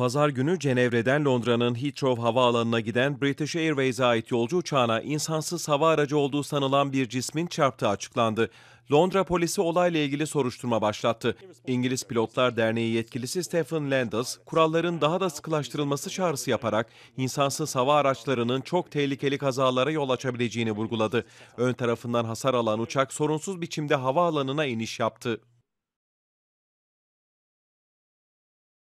pazar günü Cenevre'den Londra'nın Heathrow havaalanına giden British Airways'e ait yolcu uçağına insansız hava aracı olduğu sanılan bir cismin çarptığı açıklandı. Londra polisi olayla ilgili soruşturma başlattı. İngiliz Pilotlar Derneği yetkilisi Stephen Landis, kuralların daha da sıkılaştırılması çağrısı yaparak insansız hava araçlarının çok tehlikeli kazalara yol açabileceğini vurguladı. Ön tarafından hasar alan uçak sorunsuz biçimde havaalanına iniş yaptı.